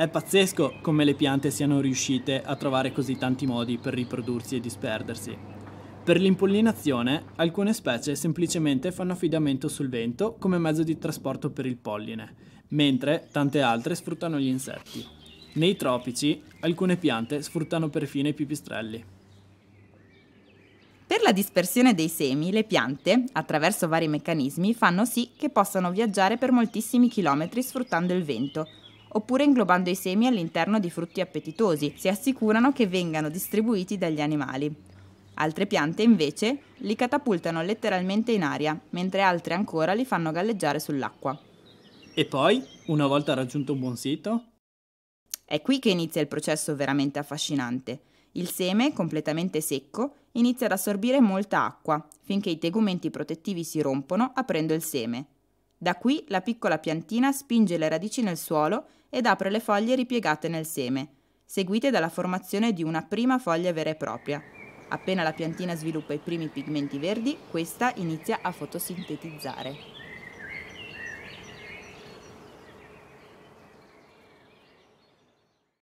È pazzesco come le piante siano riuscite a trovare così tanti modi per riprodursi e disperdersi. Per l'impollinazione, alcune specie semplicemente fanno affidamento sul vento come mezzo di trasporto per il polline, mentre tante altre sfruttano gli insetti. Nei tropici, alcune piante sfruttano perfino i pipistrelli. Per la dispersione dei semi, le piante, attraverso vari meccanismi, fanno sì che possano viaggiare per moltissimi chilometri sfruttando il vento, oppure inglobando i semi all'interno di frutti appetitosi, si assicurano che vengano distribuiti dagli animali. Altre piante invece li catapultano letteralmente in aria, mentre altre ancora li fanno galleggiare sull'acqua. E poi, una volta raggiunto un buon sito? È qui che inizia il processo veramente affascinante. Il seme, completamente secco, inizia ad assorbire molta acqua, finché i tegumenti protettivi si rompono aprendo il seme. Da qui la piccola piantina spinge le radici nel suolo ed apre le foglie ripiegate nel seme, seguite dalla formazione di una prima foglia vera e propria. Appena la piantina sviluppa i primi pigmenti verdi, questa inizia a fotosintetizzare.